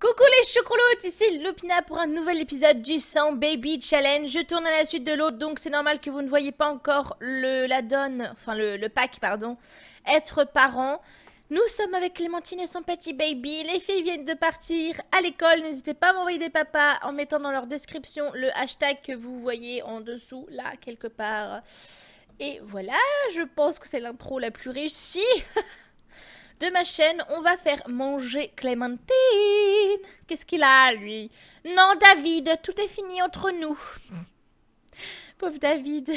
Coucou les choucroutes, ici Lopina pour un nouvel épisode du 100 Baby Challenge. Je tourne à la suite de l'autre, donc c'est normal que vous ne voyez pas encore le, la donne, enfin le, le pack, pardon, être parent. Nous sommes avec Clémentine et son petit baby. Les filles viennent de partir à l'école. N'hésitez pas à m'envoyer des papas en mettant dans leur description le hashtag que vous voyez en dessous, là, quelque part. Et voilà, je pense que c'est l'intro la plus réussie. de ma chaîne, on va faire manger Clémentine. Qu'est-ce qu'il a, lui Non, David, tout est fini entre nous. Pauvre David.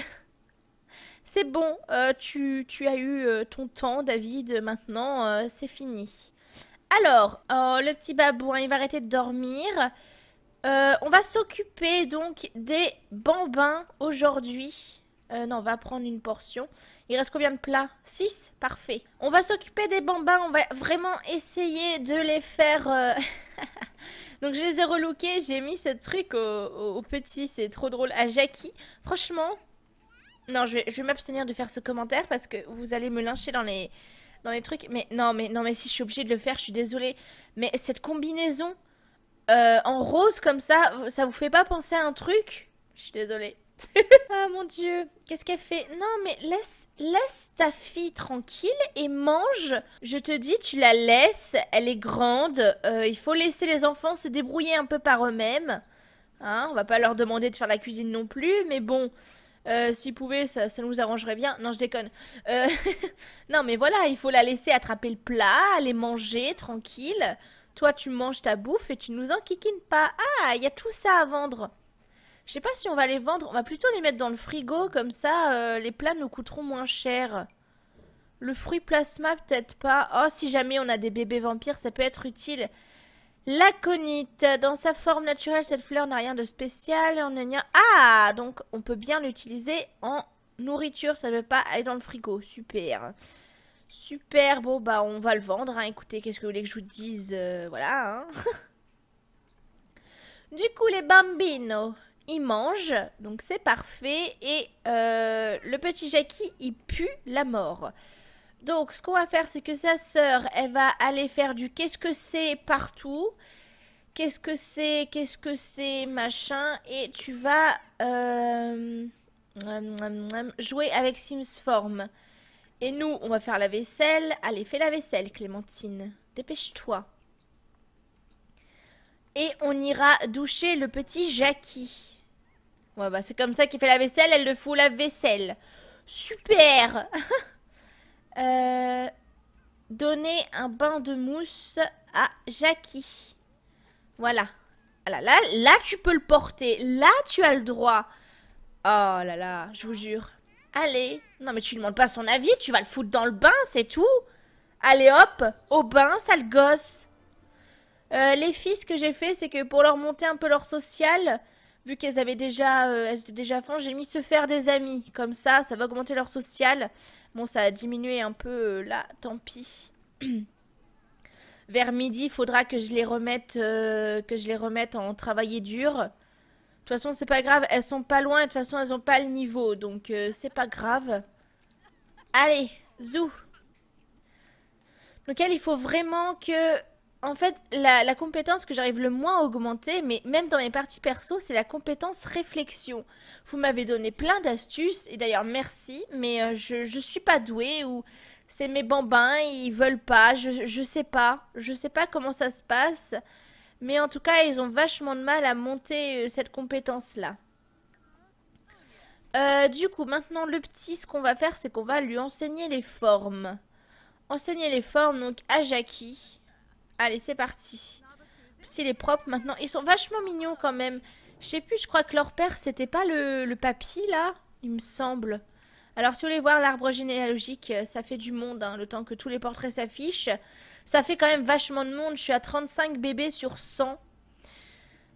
C'est bon, euh, tu, tu, as eu euh, ton temps, David, maintenant, euh, c'est fini. Alors, le petit babouin, il va arrêter de dormir. on va s'occuper donc des bambins aujourd'hui. Euh, non, on va prendre une portion. Il reste combien de plats 6 Parfait. On va s'occuper des bambins. On va vraiment essayer de les faire... Euh, Donc je les ai relookés. J'ai mis ce truc au, petits, petit. C'est trop drôle. À Jackie. Franchement... Non, je vais, m'abstenir de faire ce commentaire parce que vous allez me lyncher dans les, dans les trucs. Mais non, mais non, mais si je suis obligée de le faire, je suis désolée. Mais cette combinaison euh, en rose comme ça, ça vous fait pas penser à un truc Je suis désolée. ah mon dieu, qu'est-ce qu'elle fait Non mais laisse, laisse ta fille tranquille et mange. Je te dis, tu la laisses, elle est grande. Euh, il faut laisser les enfants se débrouiller un peu par eux-mêmes. Hein, on va pas leur demander de faire la cuisine non plus, mais bon, euh, s'ils pouvaient, ça, ça, nous arrangerait bien. Non, je déconne. Euh, non, mais voilà, il faut la laisser attraper le plat, aller manger tranquille. Toi, tu manges ta bouffe et tu nous enquiquines pas. Ah, il y a tout ça à vendre. Je sais pas si on va les vendre. On va plutôt les mettre dans le frigo, comme ça euh, les plats nous coûteront moins cher. Le fruit plasma, peut-être pas. Oh, si jamais on a des bébés vampires, ça peut être utile. L'aconite. Dans sa forme naturelle, cette fleur n'a rien de spécial. On Ah, donc on peut bien l'utiliser en nourriture. Ça ne veut pas aller dans le frigo. Super. Super, bon bah on va le vendre. Hein. Écoutez, qu'est-ce que vous voulez que je vous dise euh, Voilà. Hein. du coup, les bambinos il mange, donc c'est parfait. Et euh, le petit Jackie, il pue la mort. Donc ce qu'on va faire, c'est que sa sœur, elle va aller faire du qu'est-ce que c'est partout. Qu'est-ce que c'est, qu'est-ce que c'est, machin. Et tu vas euh, jouer avec Sims Form. Et nous, on va faire la vaisselle. Allez, fais la vaisselle, Clémentine. Dépêche-toi. Et on ira doucher le petit Jackie. Ouais, bah c'est comme ça qu'il fait la vaisselle, elle le fout la vaisselle. Super euh, Donner un bain de mousse à Jackie. Voilà. Là, là, là, tu peux le porter. Là, tu as le droit. Oh là là, je vous jure. Allez. Non, mais tu lui demandes pas son avis. Tu vas le foutre dans le bain, c'est tout. Allez, hop, au bain, sale gosse. Euh, les filles, ce que j'ai fait, c'est que pour leur monter un peu leur social, vu qu'elles avaient déjà, euh, elles étaient déjà à j'ai mis se faire des amis. Comme ça, ça va augmenter leur social. Bon, ça a diminué un peu euh, là, tant pis. Vers midi, il faudra que je les remette, euh, que je les remette en travailler dur. De toute façon, c'est pas grave, elles sont pas loin. De toute façon, elles ont pas le niveau, donc c'est pas grave. Allez, zou. Donc elle, il faut vraiment que en fait, la, compétence que j'arrive le moins à augmenter, mais même dans mes parties perso, c'est la compétence réflexion. Vous m'avez donné plein d'astuces, et d'ailleurs merci, mais euh, je, je suis pas douée ou c'est mes bambins, ils veulent pas, je, je sais pas, je sais pas comment ça se passe, mais en tout cas, ils ont vachement de mal à monter euh, cette compétence-là. Euh, du coup, maintenant, le petit, ce qu'on va faire, c'est qu'on va lui enseigner les formes. Enseigner les formes, donc, à Jackie. Allez, c'est parti. S'il est propre maintenant. Ils sont vachement mignons quand même. Je sais plus, je crois que leur père, c'était pas le, papy là Il me semble. Alors si vous voulez voir l'arbre généalogique, euh, ça fait du monde, hein, le temps que tous les portraits s'affichent. Ça fait quand même vachement de monde, je suis à 35 bébés sur 100.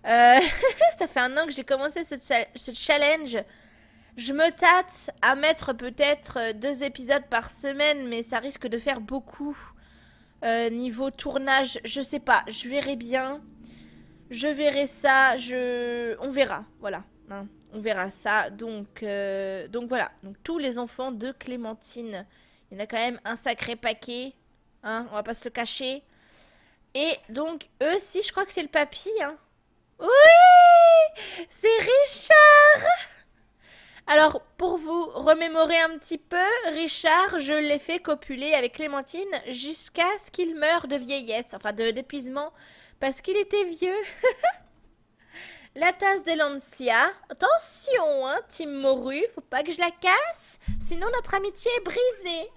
Euh, ça fait un an que j'ai commencé ce, ce, challenge. Je me tâte à mettre peut-être euh, deux épisodes par semaine, mais ça risque de faire beaucoup. Euh, niveau tournage, je sais pas. Je verrai bien. Je verrai ça. Je... On verra. Voilà. Hein, on verra ça. Donc, euh, donc voilà. Donc tous les enfants de Clémentine. Il y en a quand même un sacré paquet. Hein, on va pas se le cacher. Et donc, eux, si, je crois que c'est le papy. Hein. Oui C'est Richard alors, pour vous remémorer un petit peu, Richard, je l'ai fait copuler avec Clémentine jusqu'à ce qu'il meure de vieillesse, enfin d'épuisement, parce qu'il était vieux. la tasse Lancia, Attention, hein, Tim Moru, faut pas que je la casse, sinon notre amitié est brisée.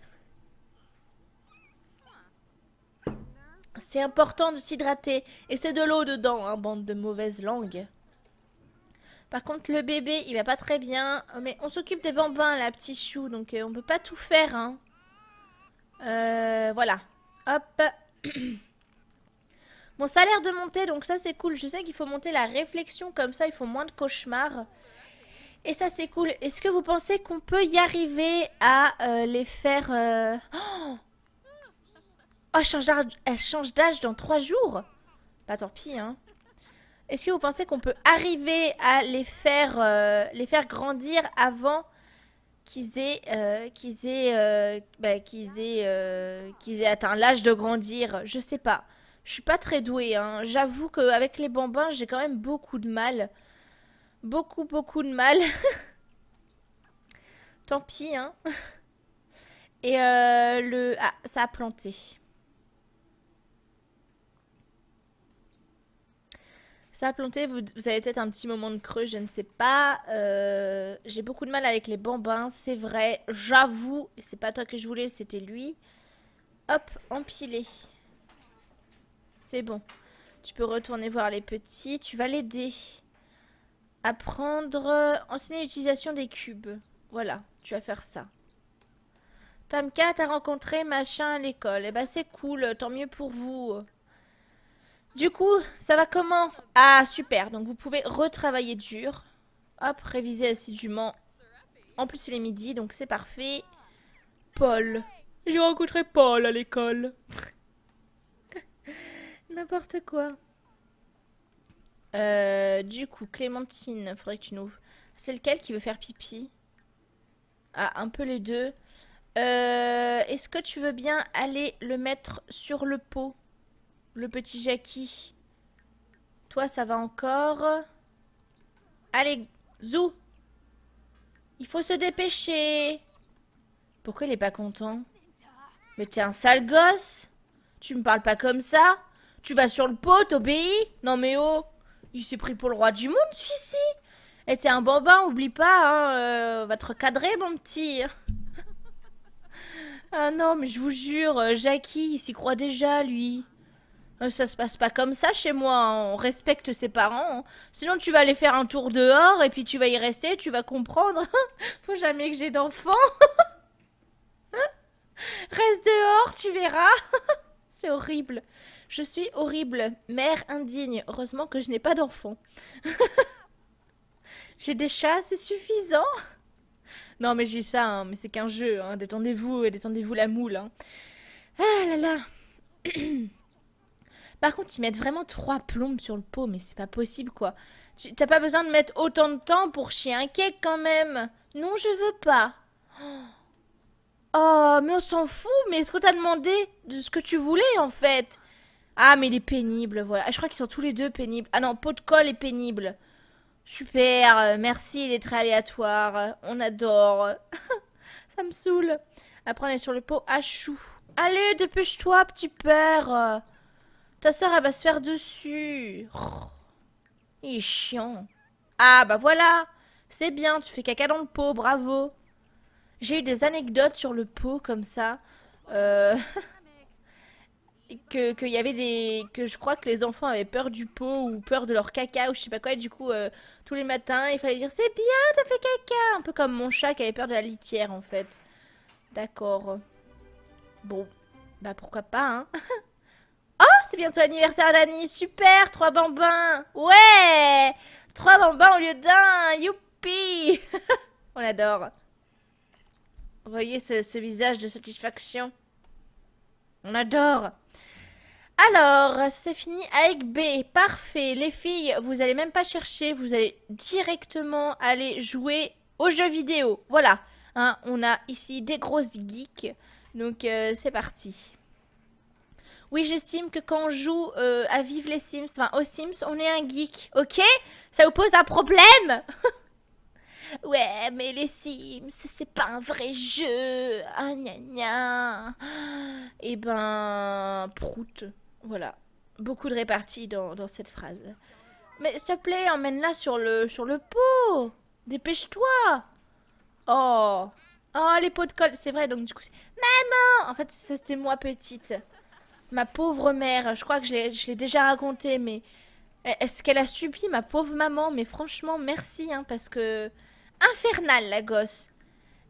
C'est important de s'hydrater, et c'est de l'eau dedans, un hein, bande de mauvaises langues. Par contre, le bébé, il va pas très bien. Oh, mais on s'occupe des bambins, la petite chou. Donc, euh, on peut pas tout faire, hein. Euh, voilà. Hop. Mon salaire de monter. donc ça, c'est cool. Je sais qu'il faut monter la réflexion, comme ça, il faut moins de cauchemars. Et ça, c'est cool. Est-ce que vous pensez qu'on peut y arriver à euh, les faire... Euh, oh, oh, elle change d'âge dans trois jours Pas bah, tant pis, hein. Est-ce que vous pensez qu'on peut arriver à les faire, euh, les faire grandir avant qu'ils aient, euh, qu'ils aient, euh, bah, qu'ils qu'ils aient atteint l'âge de grandir Je sais pas. Je suis pas très douée. Hein. J'avoue qu'avec les bambins, j'ai quand même beaucoup de mal. Beaucoup, beaucoup de mal. Tant pis, hein. Et le... Ah, ça a planté. Ça a planté, vous, avez peut-être un petit moment de creux, je ne sais pas. Euh, j'ai beaucoup de mal avec les bambins, c'est vrai. J'avoue, c'est pas toi que je voulais, c'était lui. Hop, empilé. C'est bon. Tu peux retourner voir les petits, tu vas l'aider. Apprendre, euh, enseigner l'utilisation des cubes. Voilà, tu vas faire ça. Tamka, a rencontré machin à l'école. Eh ben, c'est cool, tant mieux pour vous. Du coup, ça va comment Ah, super. Donc, vous pouvez retravailler dur. Hop, réviser assidûment. En plus, il est midi, donc c'est parfait. Paul. J'ai rencontré Paul à l'école. N'importe quoi. Euh, du coup, Clémentine, faudrait que tu nous... C'est lequel qui veut faire pipi Ah, un peu les deux. Euh, est-ce que tu veux bien aller le mettre sur le pot le petit Jackie. Toi, ça va encore. Allez, Zou Il faut se dépêcher Pourquoi il est pas content Mais t'es un sale gosse Tu me parles pas comme ça Tu vas sur le pot, t'obéis Non mais oh Il s'est pris pour le roi du monde, celui-ci Et eh, t'es un bambin, oublie pas, hein On euh, va te recadrer, mon petit Ah non, mais je vous jure, euh, Jackie, il s'y croit déjà, lui euh, ça se passe pas comme ça chez moi, hein. on respecte ses parents. Hein. Sinon tu vas aller faire un tour dehors et puis tu vas y rester, tu vas comprendre. Faut jamais que j'ai d'enfants. Reste dehors, tu verras. C'est horrible. Je suis horrible, mère indigne. Heureusement que je n'ai pas d'enfants. j'ai des chats, c'est suffisant. Non mais j'ai ça, hein, mais c'est qu'un jeu. Détendez-vous et détendez-vous la moule. Ah là là. Par contre, ils mettent vraiment trois plombes sur le pot, mais c'est pas possible quoi. t'as pas besoin de mettre autant de temps pour chier un cake quand même. Non, je veux pas. Oh, mais on s'en fout, mais est-ce que t'as demandé de ce que tu voulais en fait Ah, mais il est pénible, voilà. Ah, je crois qu'ils sont tous les deux pénibles. Ah non, pot de colle est pénible. Super, euh, merci il est très aléatoire. Euh, on adore. Ça me saoule. Après, on est sur le pot à chou. Allez, dépêche-toi, petit père. Ta soeur, elle va se faire dessus. Oh. Il est chiant. Ah, bah voilà. C'est bien, tu fais caca dans le pot, bravo. J'ai eu des anecdotes sur le pot comme ça. Euh, que qu'il y avait des que je crois que les enfants avaient peur du pot ou peur de leur caca ou je sais pas quoi et du coup euh, tous les matins il fallait dire c'est bien t'as fait caca un peu comme mon chat qui avait peur de la litière en fait d'accord bon bah pourquoi pas hein c'est bientôt l'anniversaire d'Annie. Super, trois bambins. Ouais, trois bambins au lieu d'un. Youpi. On l'adore. Voyez ce, visage de satisfaction. On adore. Alors, c'est fini avec B. Parfait. Les filles, vous allez même pas chercher. Vous allez directement aller jouer aux jeux vidéo. Voilà. Hein, on a ici des grosses geeks. Donc, euh, c'est parti. Oui, j'estime que quand on joue euh, à Vive les Sims, enfin aux Sims, on est un geek, ok Ça vous pose un problème Ouais, mais les Sims, c'est pas un vrai jeu. Ah, gna gna. Eh ben, prout. Voilà. Beaucoup de réparties dans, cette phrase. Mais s'il te plaît, emmène-la sur le, sur le pot. Dépêche-toi. Oh. Oh, les pots de colle. C'est vrai, donc du coup, c'est... Maman En fait, ça, c'était moi petite ma pauvre mère, je crois que je l'ai déjà raconté, mais est-ce qu'elle a subi ma pauvre maman Mais franchement, merci, hein, parce que... Infernale, la gosse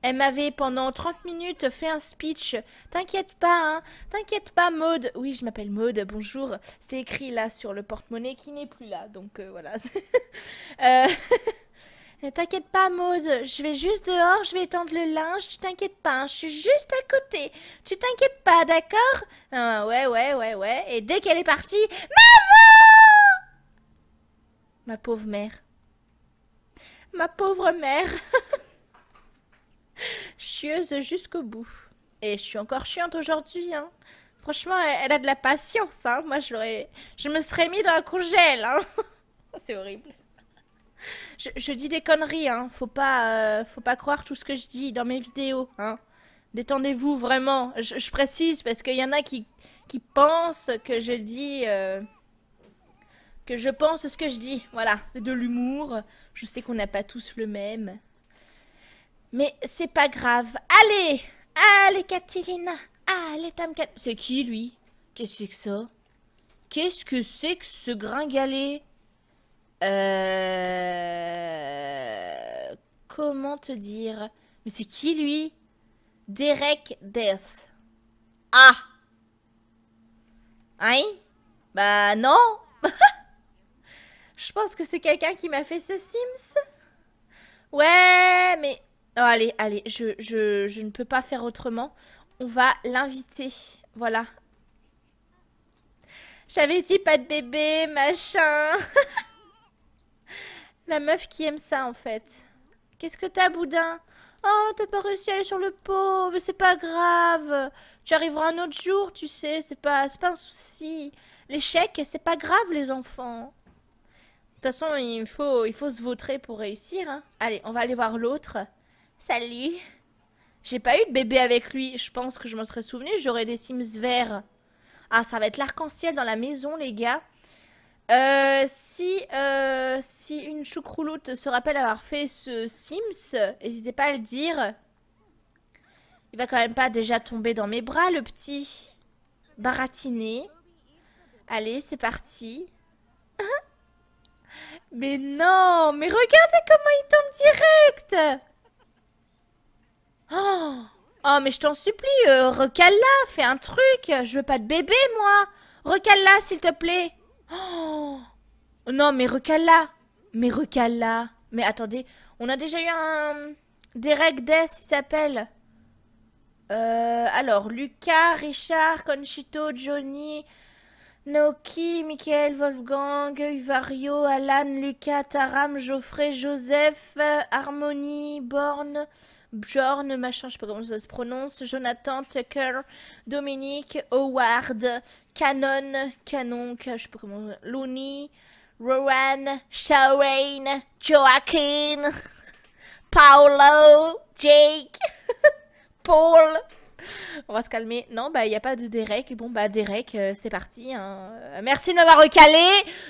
Elle m'avait, pendant 30 minutes, fait un speech. T'inquiète pas, hein, t'inquiète pas, Maude. Oui, je m'appelle Maude, bonjour. C'est écrit là sur le porte-monnaie qui n'est plus là, donc euh, voilà. euh... Ne t'inquiète pas, Maude. Je vais juste dehors, je vais étendre le linge. Tu t'inquiètes pas, hein. je suis juste à côté. Tu t'inquiètes pas, d'accord ah, Ouais, ouais, ouais, ouais. Et dès qu'elle est partie, maman Ma pauvre mère. Ma pauvre mère. Chieuse jusqu'au bout. Et je suis encore chiante aujourd'hui, hein. Franchement, elle a de la patience, hein. Moi, je, je me serais mis dans la congèle, hein. C'est horrible je, dis des conneries, hein. Faut pas, euh, faut pas croire tout ce que je dis dans mes vidéos, hein. Détendez-vous vraiment. Je, précise parce qu'il y en a qui, qui pensent que je dis. Euh, que je pense ce que je dis. Voilà, c'est de l'humour. Je sais qu'on n'a pas tous le même. Mais c'est pas grave. Allez Allez, Catiline, Allez, Tamcat C'est qui lui Qu'est-ce que c'est que ça Qu'est-ce que c'est que ce gringalet euh, comment te dire Mais c'est qui lui Derek Death. Ah Hein Bah non Je pense que c'est quelqu'un qui m'a fait ce Sims. Ouais, mais... Oh, allez, allez, je, je ne peux pas faire autrement. On va l'inviter. Voilà. J'avais dit pas de bébé, machin. La meuf qui aime ça en fait. Qu'est-ce que t'as, boudin Oh, t'as pas réussi à aller sur le pot, mais c'est pas grave. Tu arriveras un autre jour, tu sais, c'est pas, pas un souci. L'échec, c'est pas grave, les enfants. De toute façon, il faut, il faut se vautrer pour réussir. Hein. Allez, on va aller voir l'autre. Salut. J'ai pas eu de bébé avec lui. Je pense que je m'en serais souvenu, j'aurais des Sims verts. Ah, ça va être l'arc-en-ciel dans la maison, les gars. Euh, si, euh, si une choucrouloute se rappelle avoir fait ce Sims, n'hésitez pas à le dire. Il va quand même pas déjà tomber dans mes bras, le petit. Baratiné. Allez, c'est parti. mais non, mais regardez comment il tombe direct Oh, oh mais je t'en supplie, euh, recale-la, fais un truc. Je veux pas de bébé, moi. Recale-la, s'il te plaît. Oh non, mais recale Mais recale Mais attendez, on a déjà eu un... Derek Death, il s'appelle. Euh, alors, Lucas, Richard, Conchito, Johnny, Noki, Michael, Wolfgang, Uvario, Alan, Lucas, Taram, Geoffrey, Joseph, Harmonie, Born... Bjorn, machin, je sais pas comment ça se prononce, Jonathan, Tucker, Dominique, Howard, Canon, Canon, je sais pas comment, Looney, Rowan, Sharon, Joaquin, Paolo, Jake, Paul. On va se calmer. Non, bah, il n'y a pas de Derek. Bon, bah, Derek, euh, c'est parti. Hein. Euh, merci de m'avoir recalé.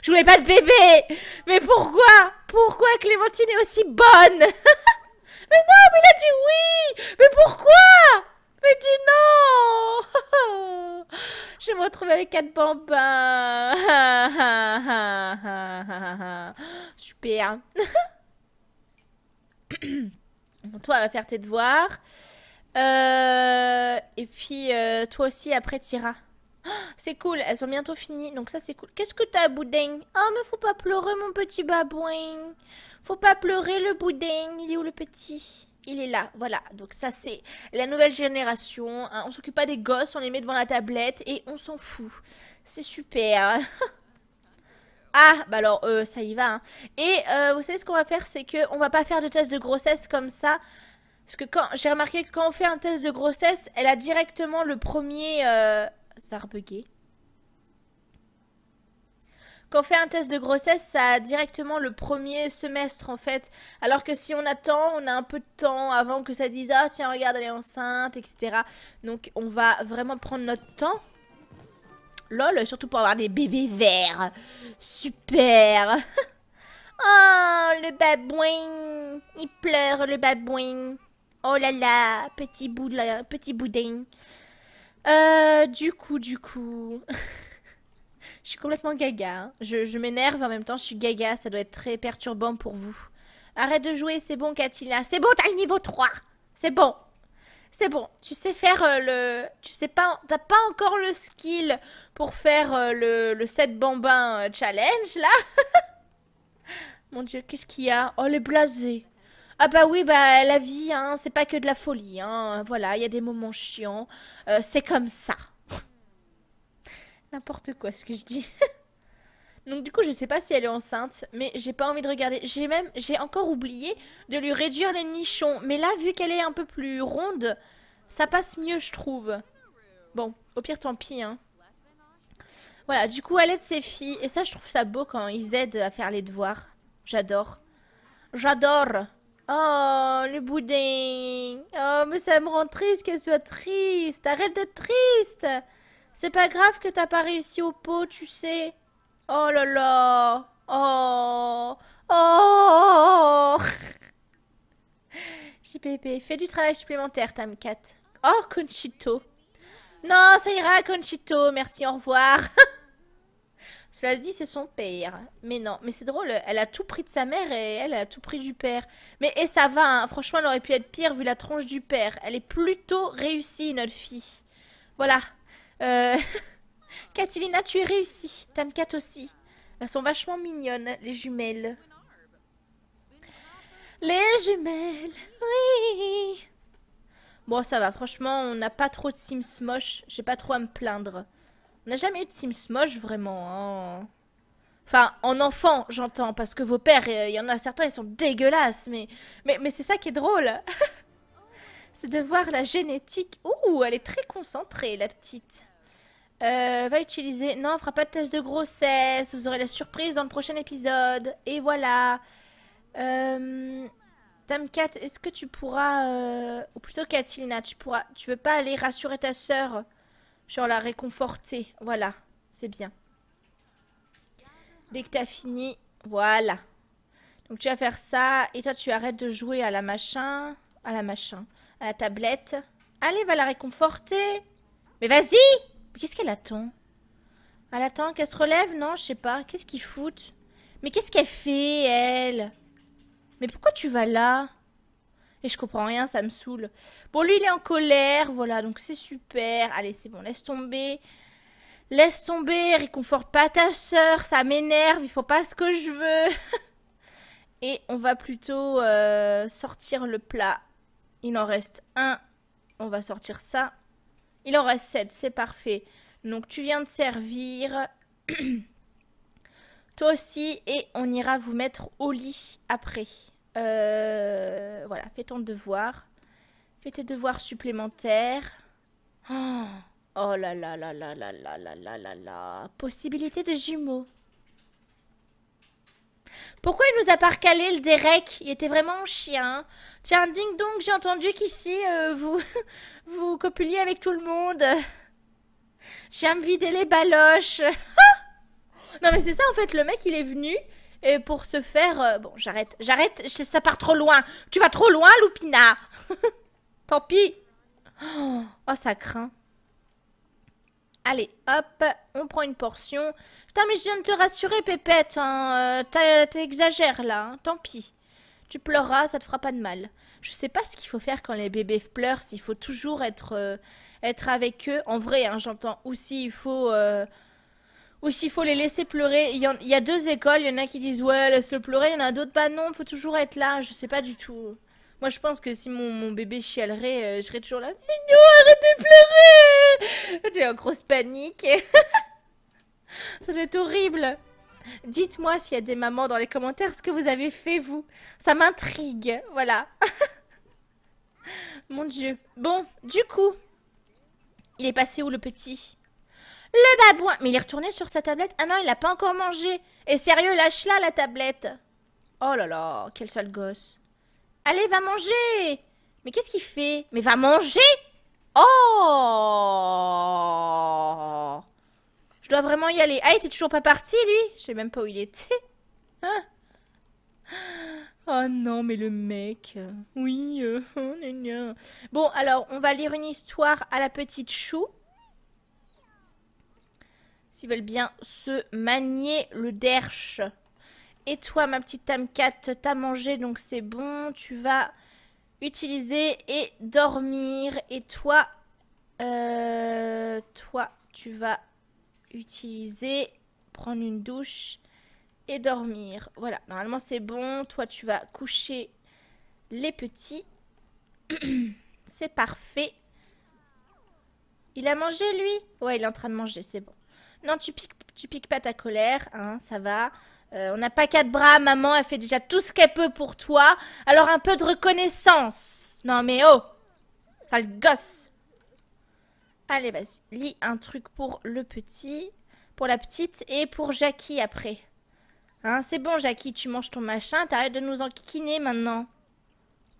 Je voulais pas de bébé. Mais pourquoi Pourquoi Clémentine est aussi bonne Mais non, mais il a dit oui Mais pourquoi Mais dis non Je vais me retrouver avec quatre bambins Super Toi, va faire tes devoirs. Euh, et puis, euh, toi aussi, après, Tira. c'est cool, elles sont bientôt finies, donc ça c'est cool. Qu'est-ce que t'as, Boudin Oh, mais faut pas pleurer, mon petit babouin. Faut pas pleurer le boudin. Il est où le petit il est là, voilà. Donc ça c'est la nouvelle génération. Hein. On s'occupe pas des gosses, on les met devant la tablette et on s'en fout. C'est super. Ah, bah alors, euh, ça y va. Hein. Et euh, vous savez ce qu'on va faire, c'est qu'on on va pas faire de test de grossesse comme ça. Parce que quand j'ai remarqué que quand on fait un test de grossesse, elle a directement le premier... Ça euh, a rebugué. Quand on fait un test de grossesse, ça a directement le premier semestre en fait. Alors que si on attend, on a un peu de temps avant que ça dise Ah tiens, regarde, elle est enceinte, etc. Donc on va vraiment prendre notre temps. Lol, surtout pour avoir des bébés verts. Super Oh, le babouin Il pleure, le babouin Oh là là, petit, boudin, petit boudin. Euh, du coup, du coup... Je suis complètement gaga. Hein. Je, m'énerve en même temps, je suis gaga, ça doit être très perturbant pour vous. Arrête de jouer, c'est bon, Katina. C'est bon, t'as le niveau 3. C'est bon. C'est bon, tu sais faire euh, le... Tu sais pas... T'as pas encore le skill pour faire euh, le, le 7 bambins euh, challenge, là Mon dieu, qu'est-ce qu'il y a Oh, les blasés ah bah oui, bah la vie, hein, c'est pas que de la folie, hein. Voilà, il y a des moments chiants, c'est comme ça. N'importe quoi ce que je dis. Donc du coup, je sais pas si elle est enceinte, mais j'ai pas envie de regarder. J'ai même, j'ai encore oublié de lui réduire les nichons. Mais là, vu qu'elle est un peu plus ronde, ça passe mieux, je trouve. Bon, au pire, tant pis, hein. Voilà, du coup, elle aide ses filles. Et ça, je trouve ça beau quand ils aident à faire les devoirs. J'adore. J'adore Oh, le boudin Oh, mais ça me rend triste qu'elle soit triste Arrête d'être triste c'est pas grave que t'as pas réussi au pot, tu sais. Oh là là. Oh. Oh. JPP, fais du travail supplémentaire, Tamcat. Oh, Conchito. Non, ça ira, Conchito. Merci, au revoir. Cela dit, c'est son père. Mais non, mais c'est drôle, elle a tout pris de sa mère et elle a tout pris du père. Mais et ça va, hein. franchement, elle aurait pu être pire vu la tronche du père. Elle est plutôt réussie, notre fille. Voilà. Catilina euh, tu es réussie. Tamcat aussi. Elles sont vachement mignonnes, les jumelles. Les jumelles, oui. Bon, ça va. Franchement, on n'a pas trop de Sims moches. J'ai pas trop à me plaindre. On n'a jamais eu de Sims moches, vraiment. Hein. Enfin, en enfant, j'entends, parce que vos pères, euh, il y en a certains, ils sont dégueulasses, mais, mais, mais c'est ça qui est drôle. c'est de voir la génétique. Ouh, elle est très concentrée, la petite. Euh, va utiliser. Non, on fera pas de test de grossesse. Vous aurez la surprise dans le prochain épisode. Et voilà. Euh... Tamkat, est-ce que tu pourras. Euh, ou plutôt Katilina, tu pourras. Tu veux pas aller rassurer ta sœur Genre la réconforter. Voilà. C'est bien. Dès que t'as fini. Voilà. Donc tu vas faire ça. Et toi, tu arrêtes de jouer à la machin. À la machin. À la tablette. Allez, va la réconforter. Mais vas-y! Qu'est-ce qu'elle attend Elle attend qu'elle se relève Non, je sais pas. Qu'est-ce qu'il fout Mais qu'est-ce qu'elle fait, elle Mais pourquoi tu vas là Et je comprends rien, ça me saoule. Bon, lui, il est en colère, voilà, donc c'est super. Allez, c'est bon, laisse tomber. Laisse tomber, réconforte pas ta sœur, ça m'énerve, il faut pas ce que je veux. Et on va plutôt euh, sortir le plat. Il en reste un. On va sortir ça. Il en reste 7, c'est parfait. Donc tu viens de servir. Toi aussi, et on ira vous mettre au lit après. Euh, voilà, fais ton devoir. Fais tes devoirs supplémentaires. Oh, oh là là là là là là là là là. Possibilité de jumeaux. Pourquoi il nous a pas recalé le Derek Il était vraiment chien. Tiens, ding donc j'ai entendu qu'ici, euh, vous, vous copuliez avec tout le monde. J'aime vider les baloches. non mais c'est ça en fait, le mec il est venu et euh, pour se faire... Euh, bon, j'arrête, j'arrête, ça part trop loin. Tu vas trop loin, Lupina. Tant pis. Oh, ça craint. Allez, hop, on prend une portion. Putain, mais je viens de te rassurer, Pépette. Hein, euh, t'exagères, là. Hein, tant pis. Tu pleuras, ça te fera pas de mal. Je sais pas ce qu'il faut faire quand les bébés pleurent, s'il faut toujours être, euh, être avec eux. En vrai, hein, j'entends. Ou s'il faut... Euh, ou faut les laisser pleurer. Il y, a deux écoles, il y en a qui disent « Ouais, laisse-le pleurer », il y en a d'autres « Bah non, il faut toujours être là ». Je sais pas du tout. Moi, je pense que si mon, bébé chialerait, euh, je serais toujours là. Mignon, arrêtez de pleurer J'ai en grosse panique. ça doit être horrible. Dites-moi s'il y a des mamans dans les commentaires ce que vous avez fait, vous. Ça m'intrigue. Voilà. Mon Dieu. Bon, du coup, il est passé où le petit Le babouin Mais il est retourné sur sa tablette Ah non, il n'a pas encore mangé Et sérieux, lâche-la la tablette Oh là là, quel sale gosse Allez, va manger Mais qu'est-ce qu'il fait Mais va manger Oh Je dois vraiment y aller. Ah, il était toujours pas parti, lui Je sais même pas où il était. Hein oh non, mais le mec. Oui. Euh, oh, bon, alors, on va lire une histoire à la petite chou. S'ils veulent bien se manier le derche. Et toi, ma petite tu t'as mangé, donc c'est bon. Tu vas utiliser et dormir. Et toi, euh, toi, tu vas utiliser, prendre une douche et dormir. Voilà, normalement c'est bon. Toi, tu vas coucher les petits. C'est parfait. Il a mangé, lui Ouais, il est en train de manger, c'est bon. Non, tu piques tu piques pas ta colère, hein, ça va. Euh, on n'a pas quatre bras, maman, elle fait déjà tout ce qu'elle peut pour toi. Alors un peu de reconnaissance. Non mais oh, Sale gosse. Allez, vas-y, lis un truc pour le petit, pour la petite et pour Jackie après. Hein, c'est bon, Jackie, tu manges ton machin, t'arrêtes de nous enquiquiner maintenant.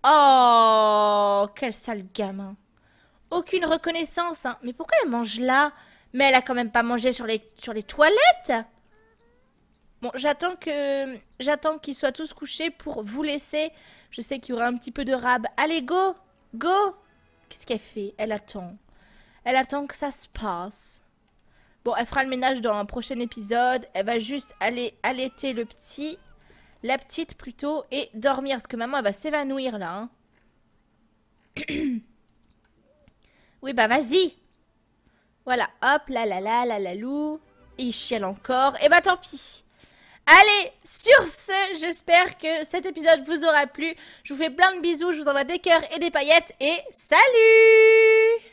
Oh, quel sale gamin. Aucune reconnaissance, hein. Mais pourquoi elle mange là mais elle a quand même pas mangé sur les, sur les toilettes Bon, j'attends que j'attends qu'ils soient tous couchés pour vous laisser. Je sais qu'il y aura un petit peu de rab. Allez, go Go Qu'est-ce qu'elle fait Elle attend. Elle attend que ça se passe. Bon, elle fera le ménage dans un prochain épisode. Elle va juste aller allaiter le petit, la petite plutôt, et dormir. Parce que maman, elle va s'évanouir là. Hein. oui, bah vas-y voilà, hop, là, la la, la la loup. Et il chiale encore. Et eh bah ben, tant pis. Allez, sur ce, j'espère que cet épisode vous aura plu. Je vous fais plein de bisous, je vous envoie des cœurs et des paillettes. Et salut